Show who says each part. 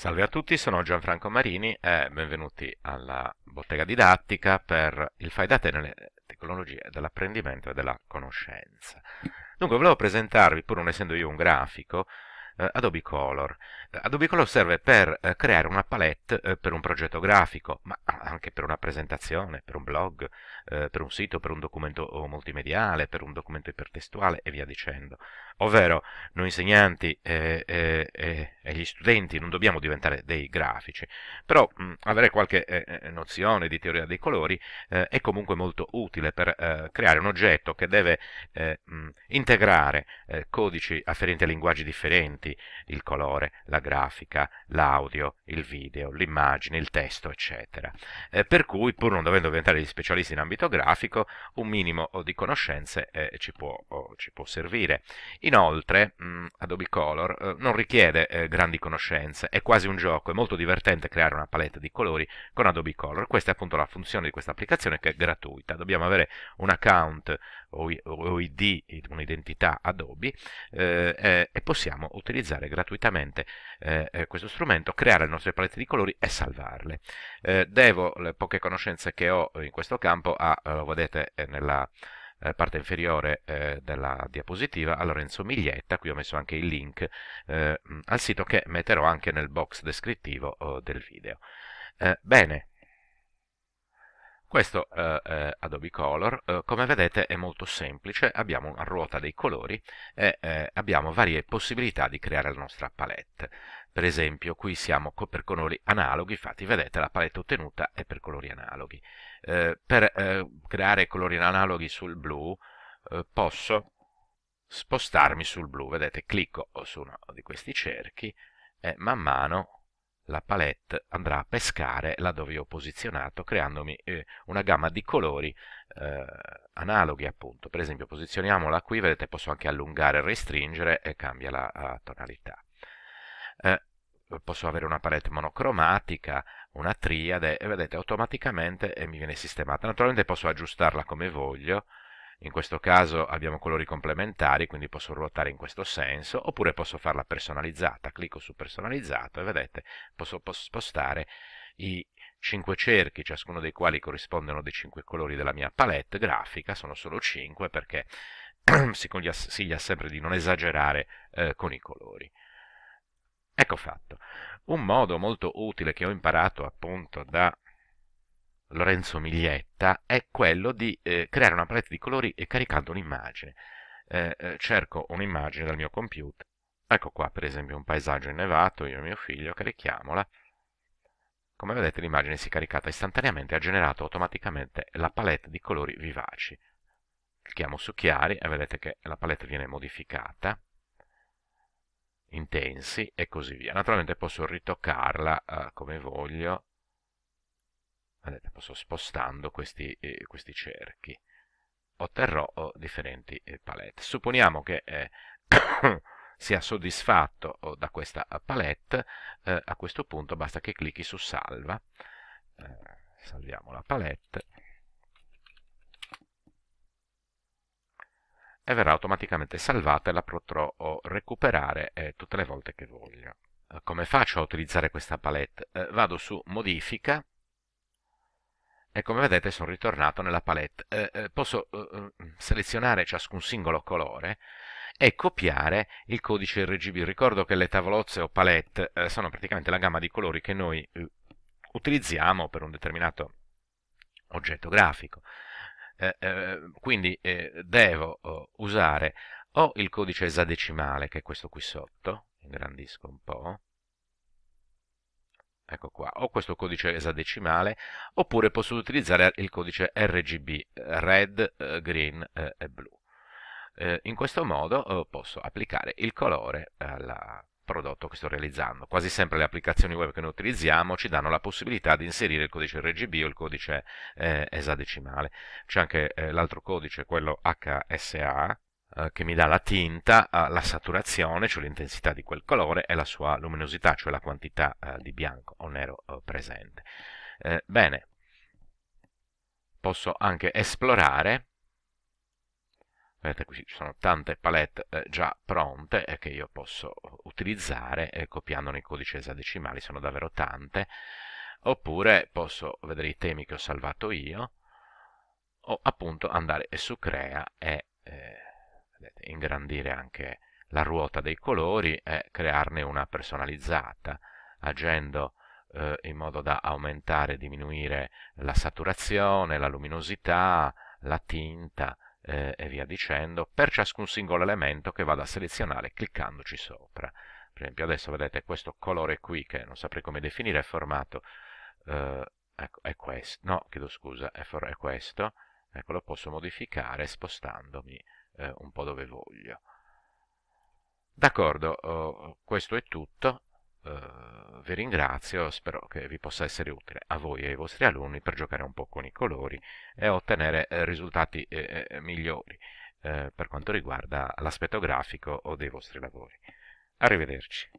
Speaker 1: Salve a tutti, sono Gianfranco Marini e benvenuti alla bottega didattica per il fai da te nelle tecnologie dell'apprendimento e della conoscenza. Dunque, volevo presentarvi, pur non essendo io un grafico, eh, Adobe Color. Eh, Adobe Color serve per eh, creare una palette per un progetto grafico, ma anche per una presentazione, per un blog, per un sito, per un documento oh, multimediale, per un documento ipertestuale e via dicendo. Ovvero, noi insegnanti e, e, e, e gli studenti non dobbiamo diventare dei grafici, però mh, mm, avere qualche eh, nozione di teoria dei colori eh, è comunque molto utile per eh, creare un oggetto che deve mh, mm, integrare codici afferenti a linguaggi differenti, elementi, il colore, la grafica, l'audio, il video, l'immagine, il testo, eccetera. Eh, per cui, pur non dovendo diventare gli specialisti in ambito grafico, un minimo di conoscenze eh, ci, può, oh, ci, può, servire. Inoltre, mh, mm, Adobe Color eh, non richiede eh, grandi conoscenze, è quasi un gioco, è molto divertente creare una palette di colori con Adobe Color. Questa è appunto la funzione di questa applicazione che è gratuita. Dobbiamo avere un account OID, un'identità Adobe, eh, eh, e possiamo utilizzare gratuitamente eh, eh, questo strumento, creare le nostre palette di colori e salvarle. Eh, devo le poche conoscenze che ho in questo campo a, lo eh, vedete nella parte inferiore eh, della diapositiva a Lorenzo Miglietta, qui ho messo anche il link eh, mm, al sito che metterò anche nel box descrittivo oh, del video. Eh, bene, questo eh, Adobe Color, eh, come vedete, è molto semplice, abbiamo una ruota dei colori e eh, abbiamo varie possibilità di creare la nostra palette. Per esempio, qui siamo co per colori analoghi, infatti vedete la palette ottenuta è per colori analoghi. Eh, per eh, creare colori analoghi sul blu eh, posso spostarmi sul blu, vedete, clicco su uno di questi cerchi e man mano la palette andrà a pescare laddove io ho posizionato creandomi eh, una gamma di colori eh, analoghi appunto per esempio posizioniamola qui vedete posso anche allungare e restringere e cambia la, la tonalità eh, posso avere una palette monocromatica una triade e vedete automaticamente eh, mi viene sistemata naturalmente posso aggiustarla come voglio in questo caso abbiamo colori complementari, quindi posso ruotare in questo senso, oppure posso farla personalizzata, clicco su personalizzato e vedete, posso, posso spostare i 5 cerchi, ciascuno dei quali corrispondono dei 5 colori della mia palette grafica, sono solo 5 perché si consiglia sempre di non esagerare eh, con i colori. Ecco fatto. Un modo molto utile che ho imparato appunto da Lorenzo Miglietta è quello di eh, creare una palette di colori caricando un'immagine. Eh, eh, cerco un'immagine dal mio computer, ecco qua per esempio un paesaggio innevato, io e mio figlio carichiamola. Come vedete l'immagine si è caricata istantaneamente e ha generato automaticamente la palette di colori vivaci. Clicchiamo su chiari e vedete che la palette viene modificata, intensi e così via. Naturalmente posso ritoccarla eh, come voglio, vedete, posso spostando questi, eh, questi cerchi otterrò oh, differenti eh, palette. Supponiamo che eh, sia soddisfatto oh, da questa eh, palette, eh, a questo punto basta che clicchi su salva, eh, salviamo la palette e verrà automaticamente salvata e la potrò oh, recuperare eh, tutte le volte che voglio. Come faccio a utilizzare questa palette? vado su modifica, e come vedete sono ritornato nella palette. Eh, eh posso eh, eh, selezionare ciascun singolo colore e copiare il codice RGB. Ricordo che le tavolozze o palette eh, sono praticamente la gamma di colori che noi eh, utilizziamo per un determinato oggetto grafico. quindi devo usare o il codice esadecimale, che è questo qui sotto, ingrandisco un po', ecco qua, o questo codice esadecimale, oppure posso utilizzare il codice RGB, eh, red, eh, green eh, e blu. In questo modo posso applicare il colore al prodotto che sto realizzando. Quasi sempre le applicazioni web che noi utilizziamo ci danno la possibilità di inserire il codice RGB o il codice esadecimale. C'è anche l'altro codice, quello HSA, eh, che mi dà la tinta, eh, la saturazione, cioè l'intensità di quel colore, e la sua luminosità, cioè la quantità eh, di bianco o nero presente. bene, posso anche esplorare. Vedete qui ci sono tante palette già pronte che io posso utilizzare copiando nei codici esadecimali, sono davvero tante. Oppure posso vedere i temi che ho salvato io o appunto andare su crea e ingrandire anche la ruota dei colori e crearne una personalizzata, agendo eh, in modo da aumentare e diminuire la saturazione, la luminosità, la tinta eh, e via dicendo, per ciascun singolo elemento che vado a selezionare cliccandoci sopra. Per esempio adesso vedete questo colore qui, che non saprei come definire, è formato... Eh, ecco, è questo, no, chiedo scusa, è, for, è questo, ecco, lo posso modificare spostandomi eh, un po' dove voglio. D'accordo, oh, oh, questo è tutto, uh, vi ringrazio, spero che vi possa essere utile a voi e ai vostri alunni per giocare un po' con i colori e ottenere eh, risultati eh, eh migliori eh, per quanto riguarda l'aspetto grafico o dei vostri lavori. Arrivederci.